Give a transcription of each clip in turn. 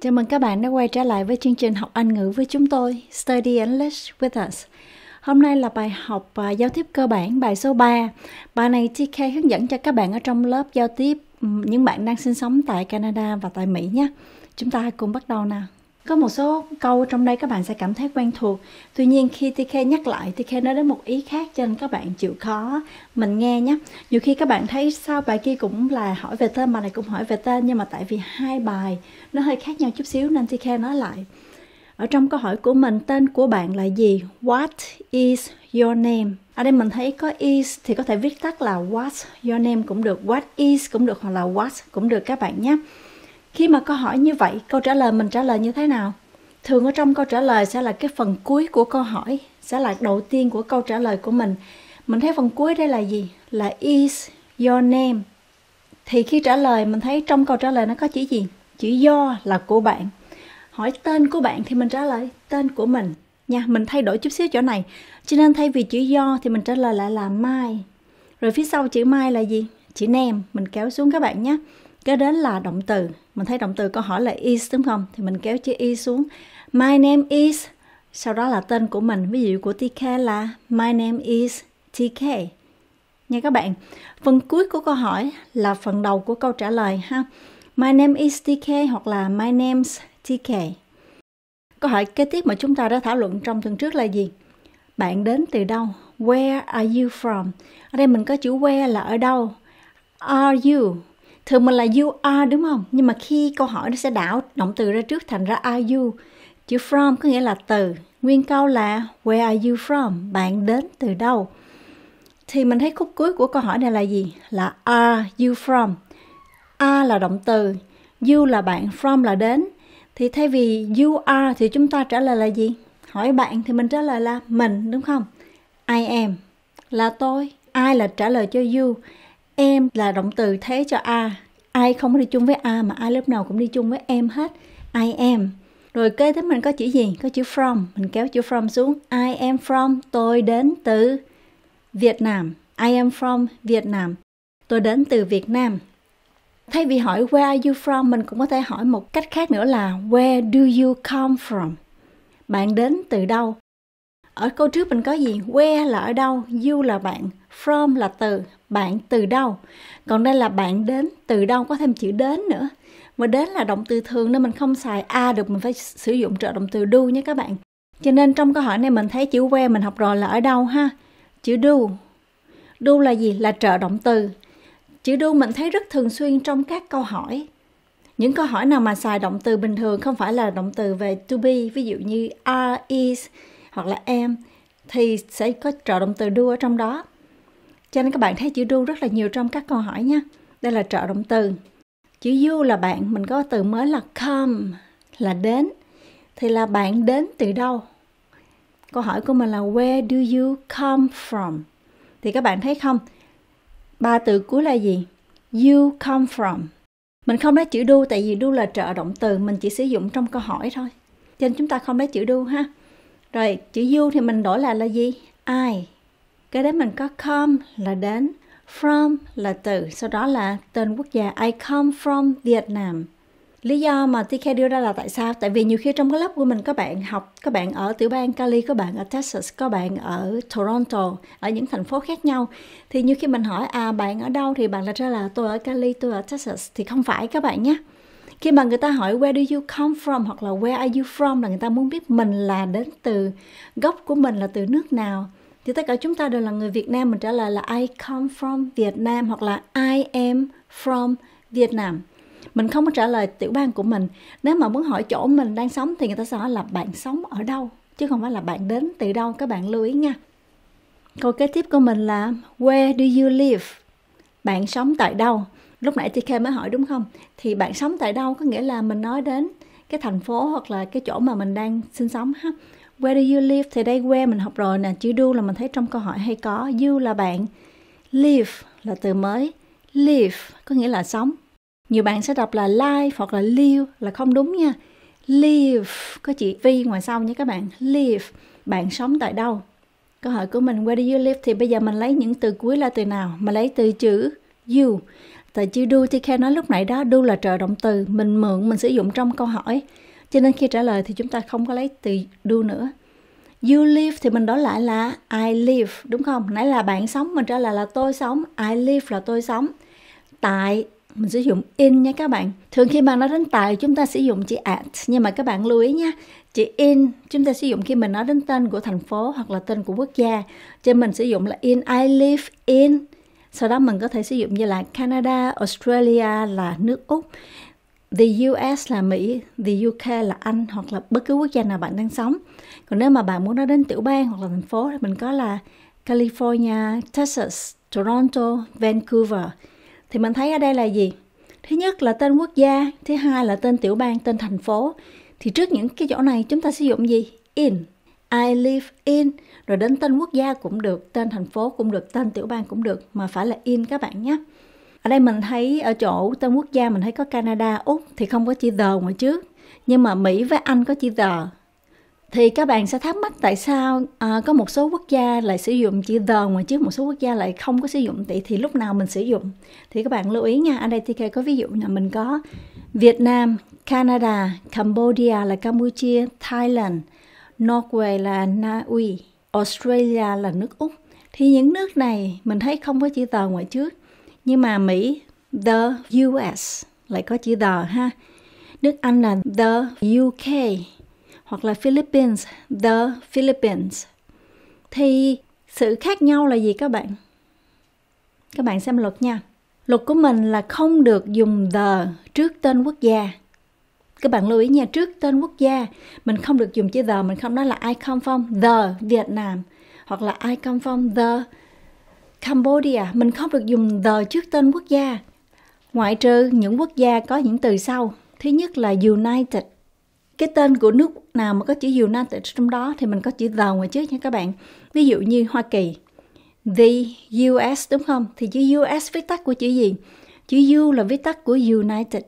Chào mừng các bạn đã quay trở lại với chương trình học Anh ngữ với chúng tôi, Study English with us. Hôm nay là bài học uh, giao tiếp cơ bản bài số 3. Bài này TK hướng dẫn cho các bạn ở trong lớp giao tiếp những bạn đang sinh sống tại Canada và tại Mỹ nhé. Chúng ta cùng bắt đầu nào có một số câu trong đây các bạn sẽ cảm thấy quen thuộc tuy nhiên khi TK nhắc lại TK nói đến một ý khác cho nên các bạn chịu khó mình nghe nhé nhiều khi các bạn thấy sao bài kia cũng là hỏi về tên mà này cũng hỏi về tên nhưng mà tại vì hai bài nó hơi khác nhau chút xíu nên TK nói lại ở trong câu hỏi của mình tên của bạn là gì what is your name ở đây mình thấy có is thì có thể viết tắt là what's your name cũng được what is cũng được hoặc là what cũng được các bạn nhé khi mà câu hỏi như vậy câu trả lời mình trả lời như thế nào thường ở trong câu trả lời sẽ là cái phần cuối của câu hỏi sẽ là đầu tiên của câu trả lời của mình mình thấy phần cuối đây là gì là is your name thì khi trả lời mình thấy trong câu trả lời nó có chữ gì chữ do là của bạn hỏi tên của bạn thì mình trả lời tên của mình nha mình thay đổi chút xíu chỗ này cho nên thay vì chữ do thì mình trả lời lại là mai rồi phía sau chữ mai là gì chữ nem mình kéo xuống các bạn nhé kế đến là động từ mình thấy động từ câu hỏi là is đúng không thì mình kéo chữ is xuống my name is sau đó là tên của mình ví dụ của TK là my name is TK nha các bạn phần cuối của câu hỏi là phần đầu của câu trả lời ha my name is TK hoặc là my name's TK câu hỏi kế tiếp mà chúng ta đã thảo luận trong tuần trước là gì bạn đến từ đâu where are you from ở đây mình có chữ where là ở đâu are you thường mình là you are đúng không nhưng mà khi câu hỏi nó sẽ đảo động từ ra trước thành ra are you chữ from có nghĩa là từ nguyên câu là where are you from bạn đến từ đâu thì mình thấy khúc cuối của câu hỏi này là gì là are you from are là động từ you là bạn from là đến thì thay vì you are thì chúng ta trả lời là gì hỏi bạn thì mình trả lời là mình đúng không i am là tôi ai là trả lời cho you Em là động từ thế cho A. Ai không có đi chung với A mà ai lớp nào cũng đi chung với em hết. I am. Rồi kế tiếp mình có chữ gì? Có chữ from. Mình kéo chữ from xuống. I am from. Tôi đến từ Việt Nam. I am from Việt Nam. Tôi đến từ Việt Nam. Thay vì hỏi where are you from, mình cũng có thể hỏi một cách khác nữa là where do you come from? Bạn đến từ đâu? Ở câu trước mình có gì? Where là ở đâu? You là bạn. From là từ, bạn từ đâu. Còn đây là bạn đến, từ đâu có thêm chữ đến nữa. Mà đến là động từ thường nên mình không xài a được, mình phải sử dụng trợ động từ do nha các bạn. Cho nên trong câu hỏi này mình thấy chữ where mình học rồi là ở đâu ha. Chữ do. Do là gì? Là trợ động từ. Chữ do mình thấy rất thường xuyên trong các câu hỏi. Những câu hỏi nào mà xài động từ bình thường không phải là động từ về to be, ví dụ như are, is hoặc là am thì sẽ có trợ động từ do ở trong đó cho nên các bạn thấy chữ do rất là nhiều trong các câu hỏi nha. Đây là trợ động từ. Chữ you là bạn, mình có từ mới là come là đến. Thì là bạn đến từ đâu? Câu hỏi của mình là where do you come from? Thì các bạn thấy không? Ba từ cuối là gì? You come from. Mình không lấy chữ do tại vì do là trợ động từ, mình chỉ sử dụng trong câu hỏi thôi. Cho nên chúng ta không lấy chữ do ha. Rồi, chữ you thì mình đổi lại là gì? I Kế đến mình có come là đến, from là từ, sau đó là tên quốc gia I come from Vietnam. Lý do mà TK đưa ra là tại sao? Tại vì nhiều khi trong cái lớp của mình có bạn học, có bạn ở tiểu bang Cali, có bạn ở Texas, có bạn ở Toronto, ở những thành phố khác nhau. Thì nhiều khi mình hỏi à bạn ở đâu thì bạn lại ra là tôi ở Cali, tôi ở Texas thì không phải các bạn nhé. Khi mà người ta hỏi where do you come from hoặc là where are you from là người ta muốn biết mình là đến từ gốc của mình là từ nước nào thì tất cả chúng ta đều là người Việt Nam mình trả lời là I come from Việt Nam hoặc là I am from Việt Nam mình không có trả lời tiểu bang của mình nếu mà muốn hỏi chỗ mình đang sống thì người ta sẽ hỏi là bạn sống ở đâu chứ không phải là bạn đến từ đâu các bạn lưu ý nha câu kế tiếp của mình là where do you live bạn sống tại đâu lúc nãy chị TK mới hỏi đúng không thì bạn sống tại đâu có nghĩa là mình nói đến cái thành phố hoặc là cái chỗ mà mình đang sinh sống ha Where do you live? Thì đây where mình học rồi nè, chữ do là mình thấy trong câu hỏi hay có. You là bạn, live là từ mới, live có nghĩa là sống. Nhiều bạn sẽ đọc là live hoặc là live là không đúng nha. Live có chữ vi ngoài sau nha các bạn. Live, bạn sống tại đâu? Câu hỏi của mình where do you live thì bây giờ mình lấy những từ cuối là từ nào? Mà lấy từ chữ you. Tại chữ do thì Kha nói lúc nãy đó, do là trợ động từ, mình mượn, mình sử dụng trong câu hỏi cho nên khi trả lời thì chúng ta không có lấy từ do nữa you live thì mình đổi lại là I live đúng không nãy là bạn sống mình trả lời là tôi sống I live là tôi sống tại mình sử dụng in nha các bạn thường khi mà nói đến tại chúng ta sử dụng chữ at nhưng mà các bạn lưu ý nha chữ in chúng ta sử dụng khi mình nói đến tên của thành phố hoặc là tên của quốc gia cho mình sử dụng là in I live in sau đó mình có thể sử dụng như là Canada, Australia là nước Úc The US là Mỹ, the UK là Anh hoặc là bất cứ quốc gia nào bạn đang sống. Còn nếu mà bạn muốn nói đến tiểu bang hoặc là thành phố thì mình có là California, Texas, Toronto, Vancouver. Thì mình thấy ở đây là gì? Thứ nhất là tên quốc gia, thứ hai là tên tiểu bang, tên thành phố. Thì trước những cái chỗ này chúng ta sử dụng gì? In. I live in. Rồi đến tên quốc gia cũng được, tên thành phố cũng được, tên tiểu bang cũng được. Mà phải là in các bạn nhé ở đây mình thấy ở chỗ tên quốc gia mình thấy có Canada úc thì không có chữ the ngoài trước nhưng mà mỹ với anh có chữ the thì các bạn sẽ thắc mắc tại sao à, có một số quốc gia lại sử dụng chữ the ngoài trước một số quốc gia lại không có sử dụng thì thì lúc nào mình sử dụng thì các bạn lưu ý nha ở đây TK có ví dụ là mình có Việt Nam, Canada, Cambodia là Campuchia, Thailand, Norway là Na Uy, Australia là nước Úc thì những nước này mình thấy không có chữ the ngoài trước nhưng mà Mỹ the US lại có chữ the ha nước Anh là the UK hoặc là Philippines the Philippines thì sự khác nhau là gì các bạn các bạn xem luật nha luật của mình là không được dùng the trước tên quốc gia các bạn lưu ý nha trước tên quốc gia mình không được dùng chữ the mình không nói là ai come from the Việt Nam hoặc là ai come from the Cambodia, mình không được dùng the trước tên quốc gia, ngoại trừ những quốc gia có những từ sau. Thứ nhất là United. Cái tên của nước nào mà có chữ United trong đó thì mình có chữ the ngoài trước nha các bạn. Ví dụ như Hoa Kỳ, the US đúng không? Thì chữ US viết tắt của chữ gì? Chữ U là viết tắt của United.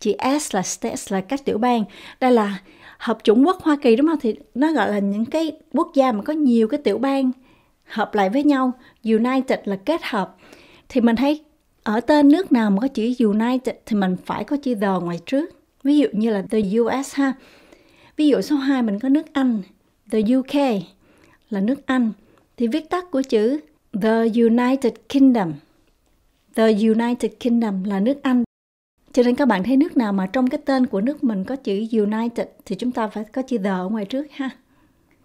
Chữ S là states là các tiểu bang. Đây là hợp chủng quốc Hoa Kỳ đúng không? Thì nó gọi là những cái quốc gia mà có nhiều cái tiểu bang hợp lại với nhau united là kết hợp thì mình thấy ở tên nước nào mà có chữ united thì mình phải có chữ the ngoài trước ví dụ như là the US ha ví dụ số 2 mình có nước Anh the UK là nước Anh thì viết tắt của chữ the United Kingdom the United Kingdom là nước Anh cho nên các bạn thấy nước nào mà trong cái tên của nước mình có chữ United thì chúng ta phải có chữ the ở ngoài trước ha.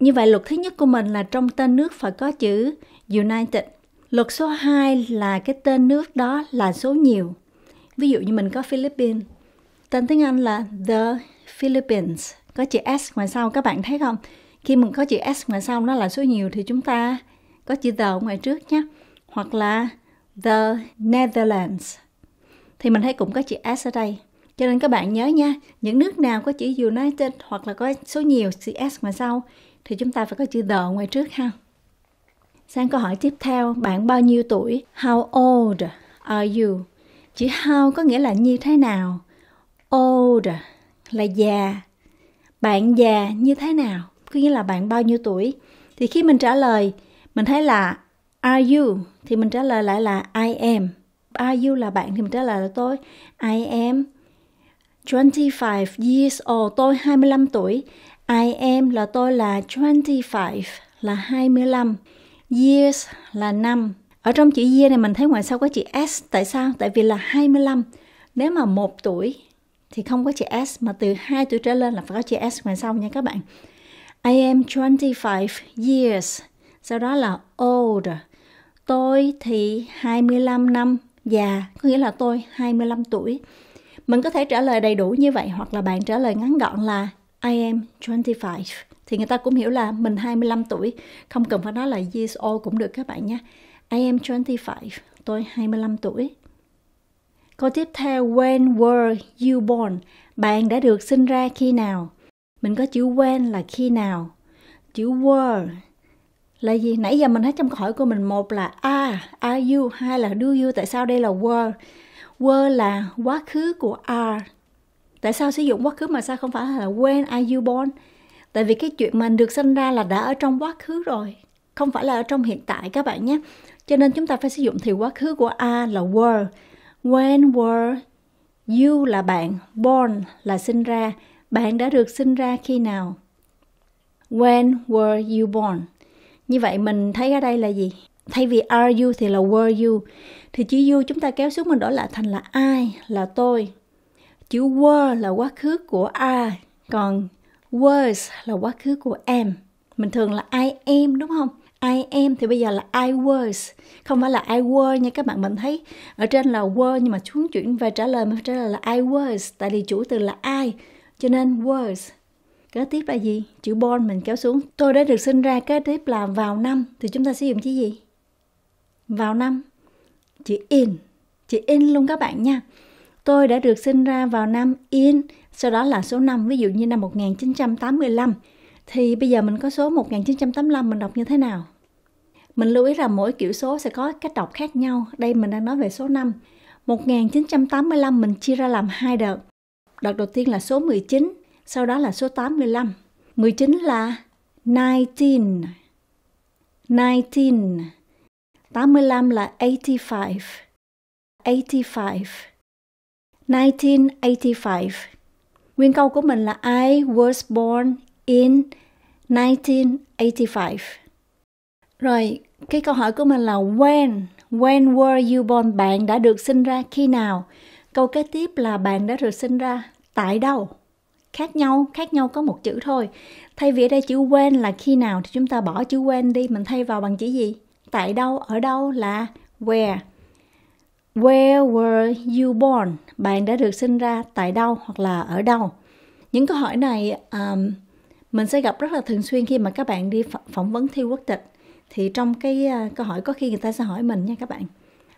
Như vậy luật thứ nhất của mình là trong tên nước phải có chữ United. Luật số 2 là cái tên nước đó là số nhiều. Ví dụ như mình có Philippines. Tên tiếng Anh là The Philippines. Có chữ S ngoài sau các bạn thấy không? Khi mình có chữ S ngoài sau nó là số nhiều thì chúng ta có chữ The ngoài trước nhé. Hoặc là The Netherlands. Thì mình thấy cũng có chữ S ở đây. Cho nên các bạn nhớ nha, những nước nào có chữ United hoặc là có số nhiều chữ S ngoài sau thì chúng ta phải có chữ the ngoài trước ha. Sang câu hỏi tiếp theo, bạn bao nhiêu tuổi? How old are you? Chữ how có nghĩa là như thế nào? Old là già. Bạn già như thế nào? Có nghĩa là bạn bao nhiêu tuổi? Thì khi mình trả lời, mình thấy là are you thì mình trả lời lại là I am. Are you là bạn thì mình trả lời là tôi. I am 25 years old, tôi 25 tuổi. I am là tôi là 25 là 25. Years là năm. Ở trong chữ year này mình thấy ngoài sau có chữ S. Tại sao? Tại vì là 25. Nếu mà một tuổi thì không có chữ S mà từ 2 tuổi trở lên là phải có chữ S ngoài sau nha các bạn. I am 25 years. Sau đó là old. Tôi thì 25 năm già, có nghĩa là tôi 25 tuổi. Mình có thể trả lời đầy đủ như vậy hoặc là bạn trả lời ngắn gọn là I am 25 thì người ta cũng hiểu là mình 25 tuổi, không cần phải nói là years old cũng được các bạn nhé. I am 25, tôi 25 tuổi. Câu tiếp theo, when were you born? Bạn đã được sinh ra khi nào? Mình có chữ when là khi nào? Chữ were là gì? Nãy giờ mình thấy trong câu hỏi của mình một là a, are you, hai là do you, tại sao đây là were? Were là quá khứ của are, tại sao sử dụng quá khứ mà sao không phải là when are you born tại vì cái chuyện mình được sinh ra là đã ở trong quá khứ rồi không phải là ở trong hiện tại các bạn nhé cho nên chúng ta phải sử dụng thì quá khứ của a là were when were you là bạn born là sinh ra bạn đã được sinh ra khi nào when were you born như vậy mình thấy ở đây là gì thay vì are you thì là were you thì chữ you chúng ta kéo xuống mình đổi lại thành là ai là tôi chữ were là quá khứ của I, còn was là quá khứ của am. Mình thường là I am đúng không? I am thì bây giờ là I was, không phải là I were nha các bạn. Mình thấy ở trên là were nhưng mà xuống chuyển về trả lời mình trả lời là I was tại vì chủ từ là I cho nên was. Kế tiếp là gì? Chữ born mình kéo xuống. Tôi đã được sinh ra kế tiếp là vào năm thì chúng ta sử dụng chữ gì? Vào năm. Chữ in. Chữ in luôn các bạn nha. Tôi đã được sinh ra vào năm in sau đó là số năm, ví dụ như năm 1985. Thì bây giờ mình có số 1985 mình đọc như thế nào? Mình lưu ý là mỗi kiểu số sẽ có cách đọc khác nhau. Đây mình đang nói về số 5. 1985 mình chia ra làm hai đợt. Đợt đầu tiên là số 19, sau đó là số 85. 19 là 19. 19. 85 là 85. 85. 1985. Nguyên câu của mình là I was born in 1985. Rồi, cái câu hỏi của mình là when, when were you born? Bạn đã được sinh ra khi nào? Câu kế tiếp là bạn đã được sinh ra tại đâu? Khác nhau, khác nhau có một chữ thôi. Thay vì ở đây chữ when là khi nào thì chúng ta bỏ chữ when đi, mình thay vào bằng chữ gì? Tại đâu, ở đâu là where. Where were you born? Bạn đã được sinh ra tại đâu hoặc là ở đâu? Những câu hỏi này um, mình sẽ gặp rất là thường xuyên khi mà các bạn đi phỏng vấn thi quốc tịch. Thì trong cái uh, câu hỏi có khi người ta sẽ hỏi mình nha các bạn.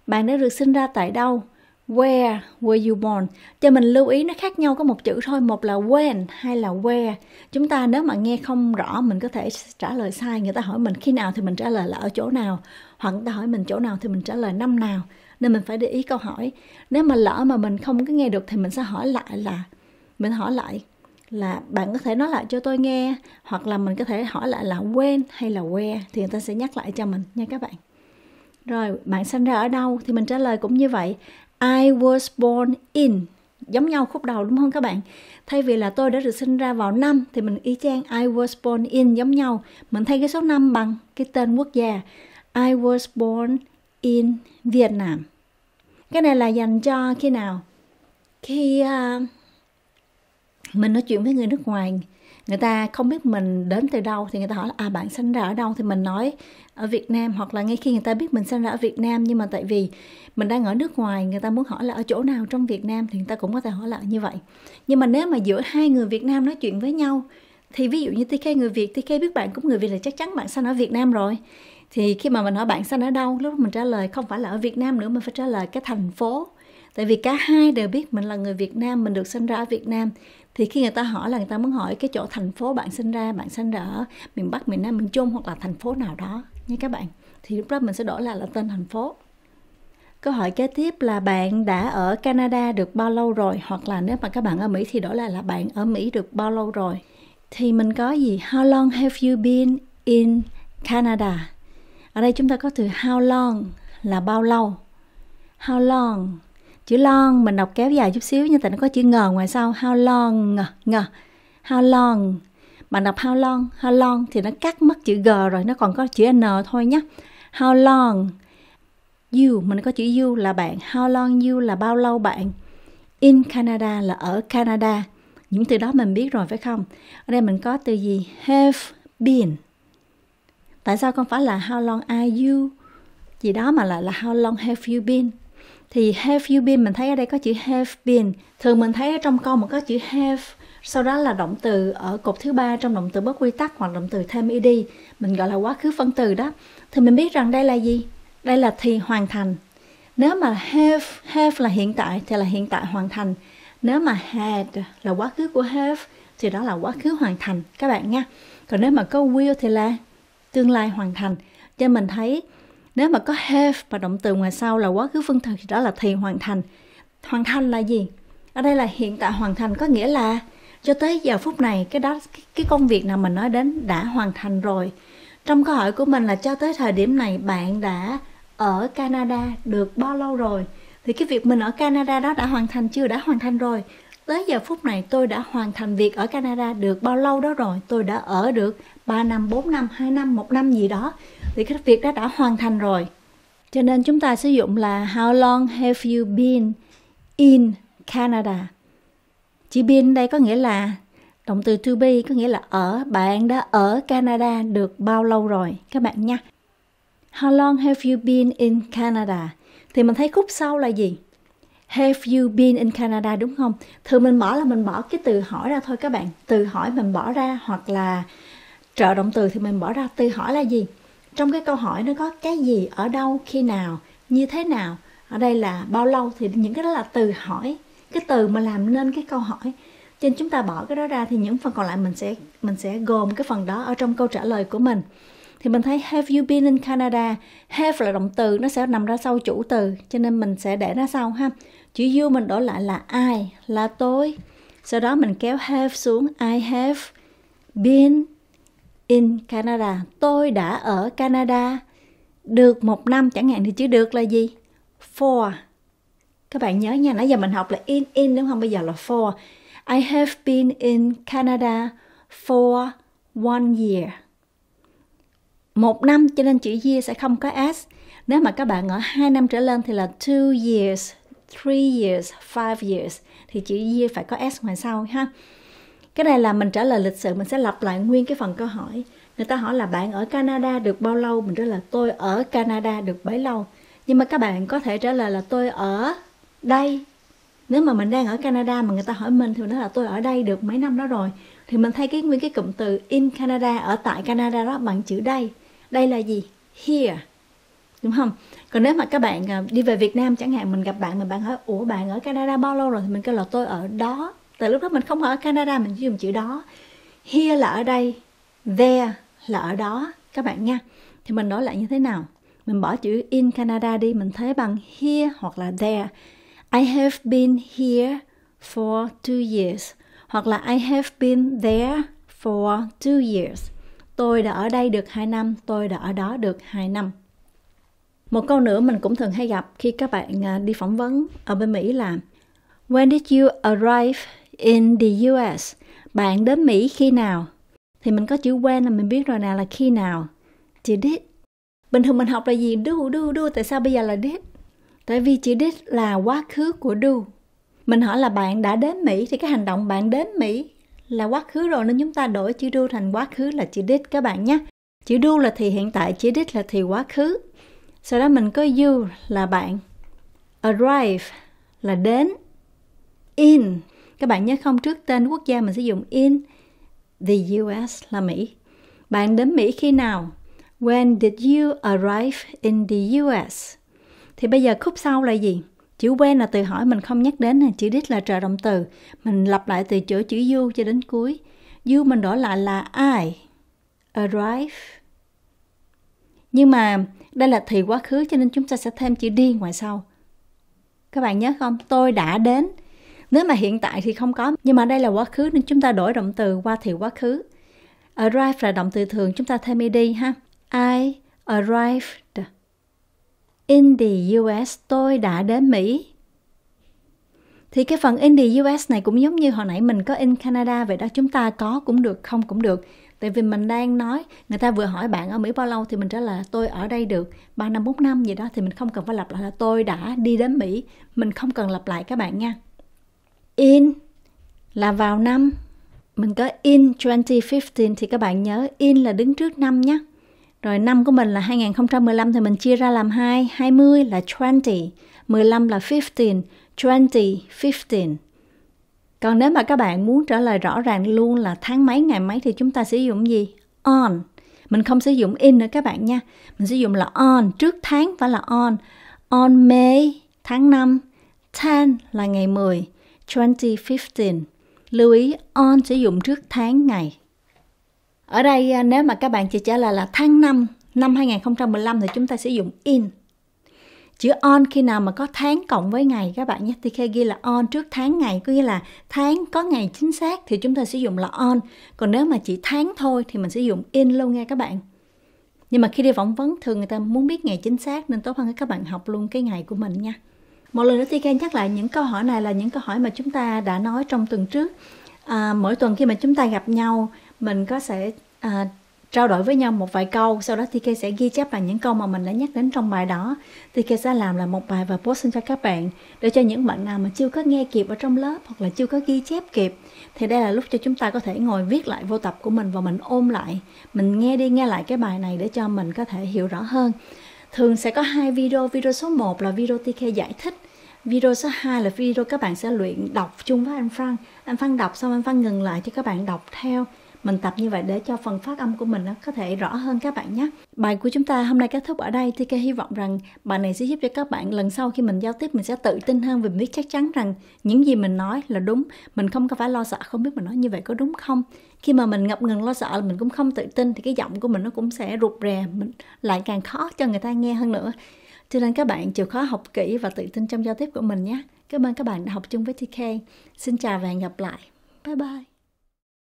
Bạn đã được sinh ra tại đâu? Where were you born? Cho mình lưu ý nó khác nhau có một chữ thôi, một là when hay là where. Chúng ta nếu mà nghe không rõ mình có thể trả lời sai, người ta hỏi mình khi nào thì mình trả lời là ở chỗ nào, hoặc người ta hỏi mình chỗ nào thì mình trả lời năm nào nên mình phải để ý câu hỏi nếu mà lỡ mà mình không có nghe được thì mình sẽ hỏi lại là mình hỏi lại là bạn có thể nói lại cho tôi nghe hoặc là mình có thể hỏi lại là when hay là where thì người ta sẽ nhắc lại cho mình nha các bạn rồi bạn sinh ra ở đâu thì mình trả lời cũng như vậy I was born in giống nhau khúc đầu đúng không các bạn thay vì là tôi đã được sinh ra vào năm thì mình y chang I was born in giống nhau mình thay cái số năm bằng cái tên quốc gia I was born in Việt Nam. Cái này là dành cho khi nào? Khi uh, mình nói chuyện với người nước ngoài, người ta không biết mình đến từ đâu thì người ta hỏi là à bạn sinh ra ở đâu thì mình nói ở Việt Nam hoặc là ngay khi người ta biết mình sinh ra ở Việt Nam nhưng mà tại vì mình đang ở nước ngoài người ta muốn hỏi là ở chỗ nào trong Việt Nam thì người ta cũng có thể hỏi lại như vậy nhưng mà nếu mà giữa hai người Việt Nam nói chuyện với nhau thì ví dụ như TK người Việt, TK biết bạn cũng người Việt là chắc chắn bạn sinh ở Việt Nam rồi thì khi mà mình hỏi bạn sinh ở đâu lúc mình trả lời không phải là ở Việt Nam nữa mình phải trả lời cái thành phố tại vì cả hai đều biết mình là người Việt Nam mình được sinh ra ở Việt Nam thì khi người ta hỏi là người ta muốn hỏi cái chỗ thành phố bạn sinh ra bạn sinh ra ở miền Bắc miền Nam miền Trung hoặc là thành phố nào đó nha các bạn thì lúc đó mình sẽ đổi lại là tên thành phố Câu hỏi kế tiếp là bạn đã ở Canada được bao lâu rồi hoặc là nếu mà các bạn ở Mỹ thì đổi lại là bạn ở Mỹ được bao lâu rồi thì mình có gì how long have you been in Canada ở đây chúng ta có từ how long là bao lâu how long chữ long mình đọc kéo dài chút xíu nhưng tại nó có chữ ngờ ngoài sau how long ngờ how long bạn đọc how long how long thì nó cắt mất chữ g rồi nó còn có chữ n thôi nhé how long you mình có chữ you là bạn how long you là bao lâu bạn in Canada là ở Canada những từ đó mình biết rồi phải không ở đây mình có từ gì have been tại sao không phải là how long are you gì đó mà là là how long have you been thì have you been mình thấy ở đây có chữ have been thường mình thấy ở trong câu mình có chữ have sau đó là động từ ở cột thứ ba trong động từ bất quy tắc hoặc động từ thêm ed mình gọi là quá khứ phân từ đó thì mình biết rằng đây là gì đây là thì hoàn thành nếu mà have have là hiện tại thì là hiện tại hoàn thành nếu mà had là quá khứ của have thì đó là quá khứ hoàn thành các bạn nha còn nếu mà có will thì là tương lai hoàn thành cho mình thấy nếu mà có have và động từ ngoài sau là quá khứ phân thực thì đó là thì hoàn thành hoàn thành là gì ở đây là hiện tại hoàn thành có nghĩa là cho tới giờ phút này cái đó cái, cái công việc nào mình nói đến đã hoàn thành rồi trong câu hỏi của mình là cho tới thời điểm này bạn đã ở Canada được bao lâu rồi thì cái việc mình ở Canada đó đã hoàn thành chưa đã hoàn thành rồi Tới giờ phút này tôi đã hoàn thành việc ở Canada được bao lâu đó rồi Tôi đã ở được 3 năm, 4 năm, 2 năm, 1 năm gì đó Thì cái việc đó đã hoàn thành rồi Cho nên chúng ta sử dụng là How long have you been in Canada Chữ been đây có nghĩa là Động từ to be có nghĩa là ở Bạn đã ở Canada được bao lâu rồi các bạn nha How long have you been in Canada? Thì mình thấy khúc sau là gì? Have you been in Canada đúng không? Thường mình bỏ là mình bỏ cái từ hỏi ra thôi các bạn. Từ hỏi mình bỏ ra hoặc là trợ động từ thì mình bỏ ra. Từ hỏi là gì? Trong cái câu hỏi nó có cái gì, ở đâu, khi nào, như thế nào. Ở đây là bao lâu thì những cái đó là từ hỏi. Cái từ mà làm nên cái câu hỏi. Cho nên chúng ta bỏ cái đó ra thì những phần còn lại mình sẽ mình sẽ gồm cái phần đó ở trong câu trả lời của mình thì mình thấy have you been in Canada have là động từ nó sẽ nằm ra sau chủ từ cho nên mình sẽ để ra sau ha chữ you mình đổi lại là ai là tôi sau đó mình kéo have xuống I have been in Canada tôi đã ở Canada được một năm chẳng hạn thì chữ được là gì for các bạn nhớ nha nãy giờ mình học là in in đúng không bây giờ là for I have been in Canada for one year một năm cho nên chữ year sẽ không có s nếu mà các bạn ở 2 năm trở lên thì là 2 years 3 years 5 years thì chữ year phải có s ngoài sau ha cái này là mình trả lời lịch sự mình sẽ lặp lại nguyên cái phần câu hỏi người ta hỏi là bạn ở Canada được bao lâu mình trả lời tôi ở Canada được bấy lâu nhưng mà các bạn có thể trả lời là tôi ở đây nếu mà mình đang ở Canada mà người ta hỏi mình thì mình nói là tôi ở đây được mấy năm đó rồi thì mình thay cái nguyên cái cụm từ in Canada ở tại Canada đó bằng chữ đây đây là gì here đúng không còn nếu mà các bạn à, đi về Việt Nam chẳng hạn mình gặp bạn mà bạn hỏi ủa bạn ở Canada bao lâu rồi thì mình kêu là tôi ở đó tại lúc đó mình không ở Canada mình chỉ dùng chữ đó here là ở đây there là ở đó các bạn nha thì mình nói lại như thế nào mình bỏ chữ in Canada đi mình thế bằng here hoặc là there I have been here for two years hoặc là I have been there for two years Tôi đã ở đây được 2 năm, tôi đã ở đó được 2 năm. Một câu nữa mình cũng thường hay gặp khi các bạn à, đi phỏng vấn ở bên Mỹ là When did you arrive in the US? Bạn đến Mỹ khi nào? Thì mình có chữ when là mình biết rồi nào là khi nào. Chữ did. Bình thường mình học là gì? Do, do, do. Tại sao bây giờ là did? Tại vì chữ did là quá khứ của do. Mình hỏi là bạn đã đến Mỹ thì cái hành động bạn đến Mỹ là quá khứ rồi nên chúng ta đổi chữ do thành quá khứ là chữ did các bạn nhé. Chữ do là thì hiện tại, chữ did là thì quá khứ. Sau đó mình có you là bạn. Arrive là đến. In, các bạn nhớ không trước tên quốc gia mình sẽ dùng in. The US là Mỹ. Bạn đến Mỹ khi nào? When did you arrive in the US? Thì bây giờ khúc sau là gì? Chữ when là từ hỏi mình không nhắc đến, chữ did là trợ động từ. Mình lặp lại từ chỗ chữ you cho đến cuối. You mình đổi lại là I arrive. Nhưng mà đây là thì quá khứ cho nên chúng ta sẽ thêm chữ đi ngoài sau. Các bạn nhớ không? Tôi đã đến. Nếu mà hiện tại thì không có, nhưng mà đây là quá khứ nên chúng ta đổi động từ qua thì quá khứ. Arrive là động từ thường, chúng ta thêm đi ha. I arrived in the US, tôi đã đến Mỹ. Thì cái phần in the US này cũng giống như hồi nãy mình có in Canada vậy đó, chúng ta có cũng được, không cũng được. Tại vì mình đang nói, người ta vừa hỏi bạn ở Mỹ bao lâu thì mình trả lời tôi ở đây được 3 năm, 4 năm gì đó thì mình không cần phải lặp lại là tôi đã đi đến Mỹ. Mình không cần lặp lại các bạn nha. In là vào năm, mình có in 2015 thì các bạn nhớ in là đứng trước năm nhé rồi năm của mình là 2015 thì mình chia ra làm hai, 20 là 20, 15 là 15, 20, 15. Còn nếu mà các bạn muốn trả lời rõ ràng luôn là tháng mấy, ngày mấy thì chúng ta sử dụng gì? On. Mình không sử dụng in nữa các bạn nha. Mình sử dụng là on, trước tháng phải là on. On May, tháng 5. 10 là ngày 10. 2015. Lưu ý on sử dụng trước tháng ngày. Ở đây à, nếu mà các bạn chỉ trả lời là tháng 5 năm 2015 thì chúng ta sử dụng in. Chữ on khi nào mà có tháng cộng với ngày các bạn nhé. Thì khi ghi là on trước tháng ngày có nghĩa là tháng có ngày chính xác thì chúng ta sử dụng là on. Còn nếu mà chỉ tháng thôi thì mình sẽ dùng in luôn nghe các bạn. Nhưng mà khi đi phỏng vấn thường người ta muốn biết ngày chính xác nên tốt hơn các bạn học luôn cái ngày của mình nha. Một lần nữa TK nhắc lại những câu hỏi này là những câu hỏi mà chúng ta đã nói trong tuần trước. À, mỗi tuần khi mà chúng ta gặp nhau mình có sẽ à, trao đổi với nhau một vài câu sau đó TK sẽ ghi chép lại những câu mà mình đã nhắc đến trong bài đó TK sẽ làm là một bài và post lên cho các bạn để cho những bạn nào mà chưa có nghe kịp ở trong lớp hoặc là chưa có ghi chép kịp thì đây là lúc cho chúng ta có thể ngồi viết lại vô tập của mình và mình ôm lại mình nghe đi nghe lại cái bài này để cho mình có thể hiểu rõ hơn thường sẽ có hai video video số 1 là video TK giải thích Video số 2 là video các bạn sẽ luyện đọc chung với anh Phan. Anh Phan đọc xong anh Phan ngừng lại cho các bạn đọc theo mình tập như vậy để cho phần phát âm của mình nó có thể rõ hơn các bạn nhé bài của chúng ta hôm nay kết thúc ở đây thì Kê hy vọng rằng bài này sẽ giúp cho các bạn lần sau khi mình giao tiếp mình sẽ tự tin hơn vì mình biết chắc chắn rằng những gì mình nói là đúng mình không có phải lo sợ không biết mình nói như vậy có đúng không khi mà mình ngập ngừng lo sợ mình cũng không tự tin thì cái giọng của mình nó cũng sẽ rụt rè mình lại càng khó cho người ta nghe hơn nữa cho nên các bạn chịu khó học kỹ và tự tin trong giao tiếp của mình nhé. Cảm ơn các bạn đã học chung với TK. Xin chào và hẹn gặp lại. Bye bye.